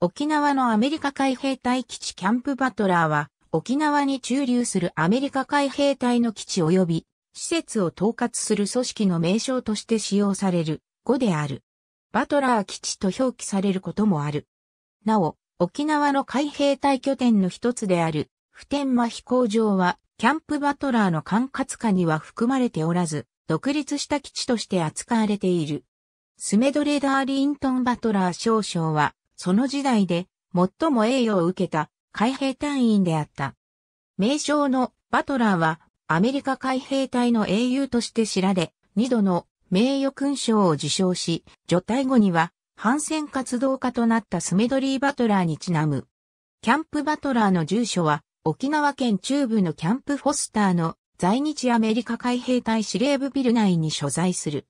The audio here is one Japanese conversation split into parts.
沖縄のアメリカ海兵隊基地キャンプバトラーは、沖縄に駐留するアメリカ海兵隊の基地及び、施設を統括する組織の名称として使用される語である。バトラー基地と表記されることもある。なお、沖縄の海兵隊拠点の一つである、普天間飛行場は、キャンプバトラーの管轄下には含まれておらず、独立した基地として扱われている。スメドレダー・リントン・バトラー少将は、その時代で最も栄誉を受けた海兵隊員であった。名称のバトラーはアメリカ海兵隊の英雄として知られ、二度の名誉勲章を受章し、除隊後には反戦活動家となったスメドリー・バトラーにちなむ。キャンプ・バトラーの住所は沖縄県中部のキャンプ・フォスターの在日アメリカ海兵隊司令部ビル内に所在する。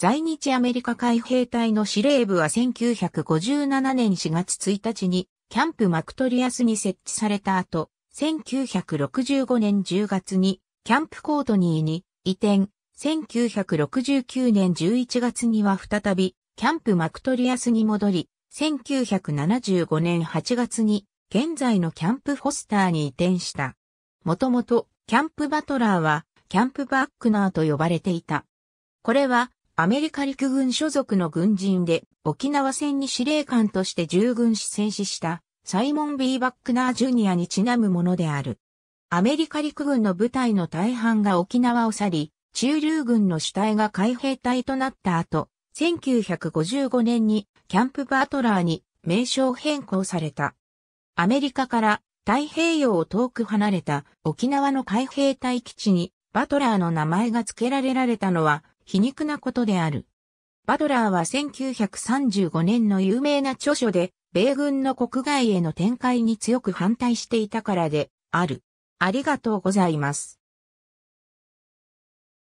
在日アメリカ海兵隊の司令部は1957年4月1日にキャンプマクトリアスに設置された後、1965年10月にキャンプコートニーに移転、1969年11月には再びキャンプマクトリアスに戻り、1975年8月に現在のキャンプフォスターに移転した。もともとキャンプバトラーはキャンプバックナーと呼ばれていた。これはアメリカ陸軍所属の軍人で、沖縄戦に司令官として従軍し戦死したサイモン・ B・ バックナー・ジュニアにちなむものである。アメリカ陸軍の部隊の大半が沖縄を去り、中流軍の主体が海兵隊となった後、1955年にキャンプ・バートラーに名称変更された。アメリカから太平洋を遠く離れた沖縄の海兵隊基地にバトラーの名前が付けられられたのは皮肉なことである。バドラーは1935年の有名な著書で、米軍の国外への展開に強く反対していたからで、ある。ありがとうございます。